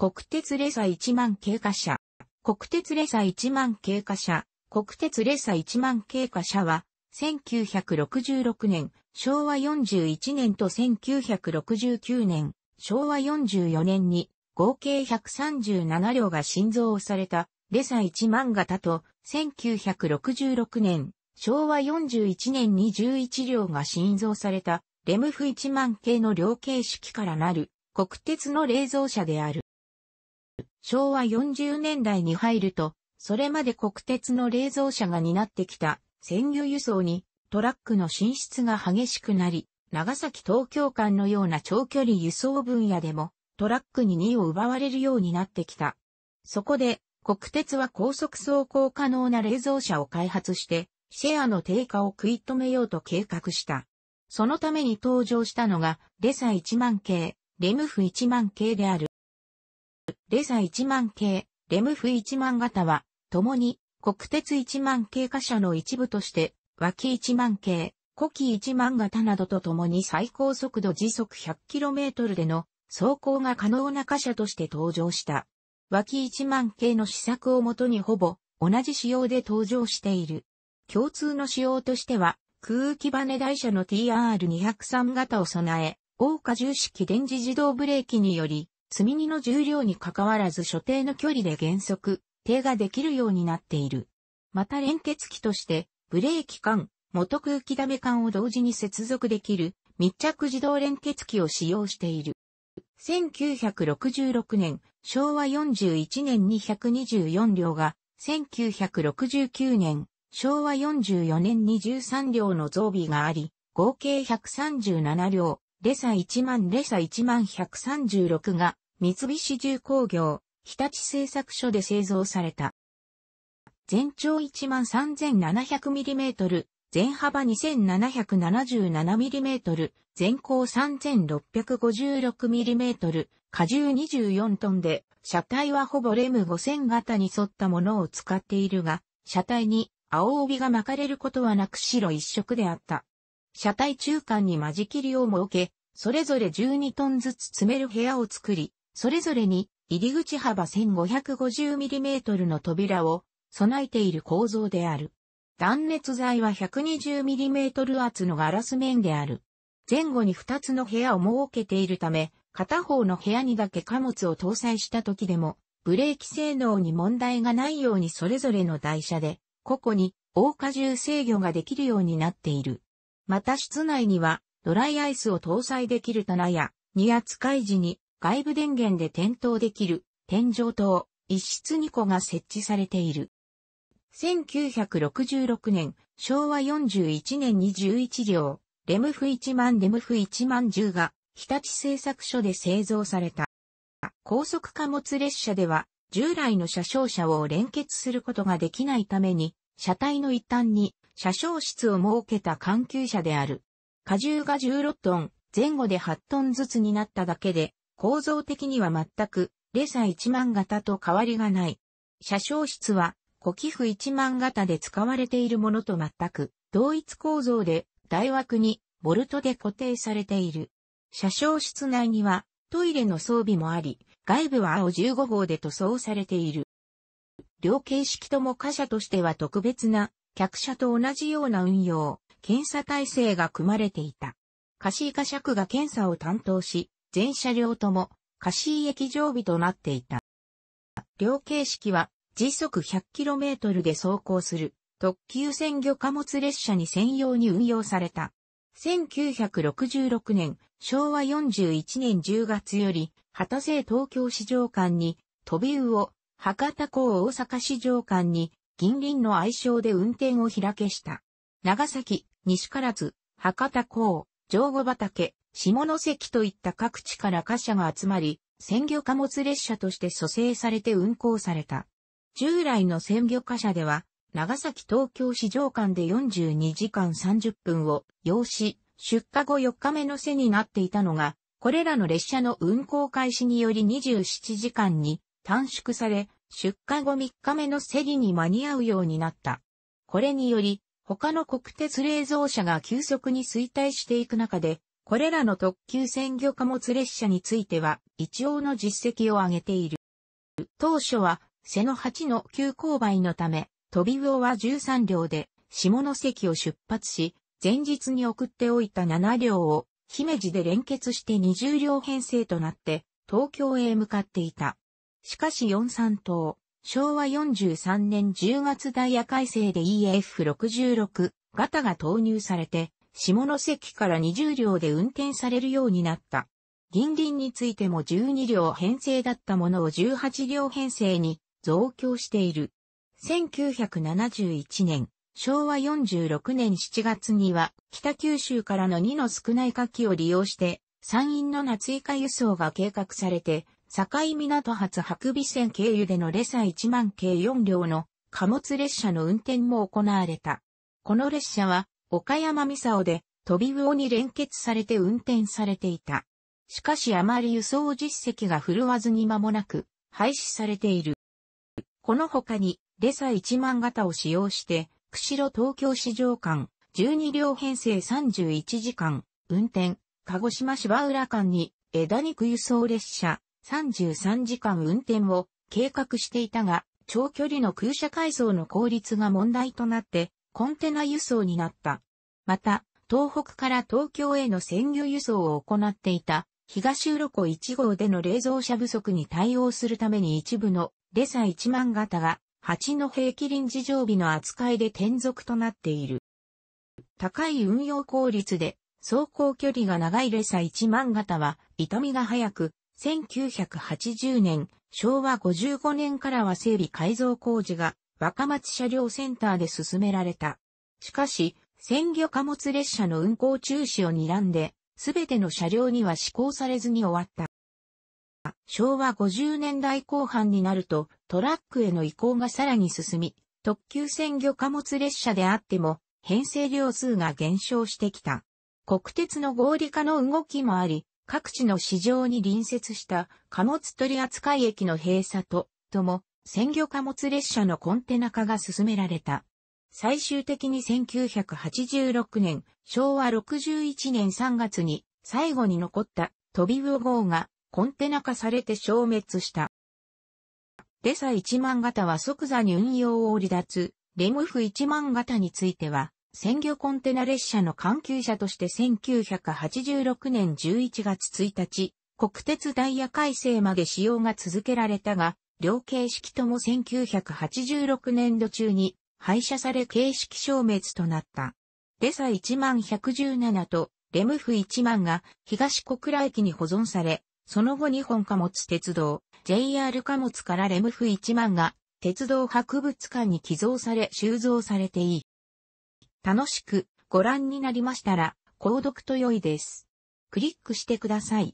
国鉄レサ1万経過車。国鉄レサ1万経過車。国鉄レサ1万経過車は、1966年、昭和41年と1969年、昭和44年に、合計137両が新造された、レサ1万型と、1966年、昭和41年に11両が新造された、レムフ1万系の両形式からなる、国鉄の冷蔵車である。昭和40年代に入ると、それまで国鉄の冷蔵車が担ってきた鮮魚輸送にトラックの進出が激しくなり、長崎東京間のような長距離輸送分野でもトラックに2を奪われるようになってきた。そこで国鉄は高速走行可能な冷蔵車を開発して、シェアの低下を食い止めようと計画した。そのために登場したのが、レサ1万系、レムフ1万系である。レサ1万系、レムフ1万型は、共に国鉄1万系貨車の一部として、脇1万系、古希1万型などと共に最高速度時速 100km での走行が可能な貨車として登場した。脇1万系の施策をもとにほぼ同じ仕様で登場している。共通の仕様としては、空気バネ台車の TR203 型を備え、大荷重式電磁自動ブレーキにより、積み荷の重量に関わらず所定の距離で減速、停ができるようになっている。また連結機として、ブレーキ管、元空気溜め管を同時に接続できる密着自動連結機を使用している。1966年、昭和41年に2 4両が、1969年、昭和44年に13両の増備があり、合計137両、レサ1万レサ1万136が三菱重工業、日立製作所で製造された。全長 13700mm、全幅 2777mm、全高 3656mm、荷重24トンで、車体はほぼレム5000型に沿ったものを使っているが、車体に青帯が巻かれることはなく白一色であった。車体中間に間仕切りを設け、それぞれ12トンずつ詰める部屋を作り、それぞれに入り口幅 1550mm の扉を備えている構造である。断熱材は 120mm 厚のガラス面である。前後に2つの部屋を設けているため、片方の部屋にだけ貨物を搭載した時でも、ブレーキ性能に問題がないようにそれぞれの台車で、個々に大荷重制御ができるようになっている。また室内には、ドライアイスを搭載できる棚や、荷扱い時に外部電源で点灯できる天井灯一室二個が設置されている。1966年、昭和41年に11両、レムフ1万レムフ1万10が日立製作所で製造された。高速貨物列車では従来の車掌車を連結することができないために、車体の一端に車掌室を設けた緩急車である。荷重が16トン、前後で8トンずつになっただけで、構造的には全く、レサ一万型と変わりがない。車掌室は、古寄付一万型で使われているものと全く、同一構造で、大枠に、ボルトで固定されている。車掌室内には、トイレの装備もあり、外部は青15号で塗装されている。両形式とも貨車としては特別な、客車と同じような運用、検査体制が組まれていた。貸し貨車区が検査を担当し、全車両とも、貸井駅常備となっていた。両形式は、時速 100km で走行する、特急鮮魚貨物列車に専用に運用された。1966年、昭和41年10月より、畑瀬東京市場間に、飛び魚、博多港大阪市場間に、銀輪の愛称で運転を開けした。長崎、西唐津、博多港、上後畑、下関といった各地から貨車が集まり、鮮魚貨物列車として蘇生されて運行された。従来の鮮魚貨車では、長崎東京市場間で42時間30分を要し、出荷後4日目の背になっていたのが、これらの列車の運行開始により27時間に短縮され、出荷後3日目の競りに間に合うようになった。これにより、他の国鉄冷蔵車が急速に衰退していく中で、これらの特急鮮魚貨物列車については、一応の実績を上げている。当初は、瀬野8の急勾配のため、飛び魚は13両で、下関を出発し、前日に送っておいた7両を、姫路で連結して20両編成となって、東京へ向かっていた。しかし43等、昭和43年10月ダイヤ改正で EF66 型が投入されて、下関から20両で運転されるようになった。銀輪についても12両編成だったものを18両編成に増強している。1971年、昭和46年7月には北九州からの2の少ない火器を利用して山陰の夏以下輸送が計画されて、境港発白尾線経由でのレサ1万計4両の貨物列車の運転も行われた。この列車は岡山三沢で飛び魚に連結されて運転されていた。しかしあまり輸送実績が振るわずに間もなく廃止されている。この他に、レサ1万型を使用して、釧路東京市場間、12両編成31時間、運転、鹿児島芝浦間に枝肉輸送列車33時間運転を計画していたが、長距離の空車改造の効率が問題となってコンテナ輸送になった。また、東北から東京への鮮魚輸送を行っていた東浦湖1号での冷蔵車不足に対応するために一部のレサ1万型が八の平気臨時常備の扱いで転属となっている。高い運用効率で走行距離が長いレサ1万型は痛みが早く、1980年、昭和55年からは整備改造工事が若松車両センターで進められた。しかし、鮮魚貨物列車の運行中止を睨んで、すべての車両には施行されずに終わった。昭和50年代後半になると、トラックへの移行がさらに進み、特急鮮魚貨物列車であっても、編成量数が減少してきた。国鉄の合理化の動きもあり、各地の市場に隣接した貨物取扱駅の閉鎖と、とも、鮮魚貨物列車のコンテナ化が進められた。最終的に1986年、昭和61年3月に最後に残ったトビウ号がコンテナ化されて消滅した。デサ1万型は即座に運用を離脱、レムフ1万型については、鮮魚コンテナ列車の関係者として1986年11月1日、国鉄ダイヤ改正まで使用が続けられたが、両形式とも1986年度中に廃車され形式消滅となった。デサ10117とレムフ1万が東小倉駅に保存され、その後日本貨物鉄道、JR 貨物からレムフ1万が鉄道博物館に寄贈され収蔵されていい。楽しくご覧になりましたら、購読と良いです。クリックしてください。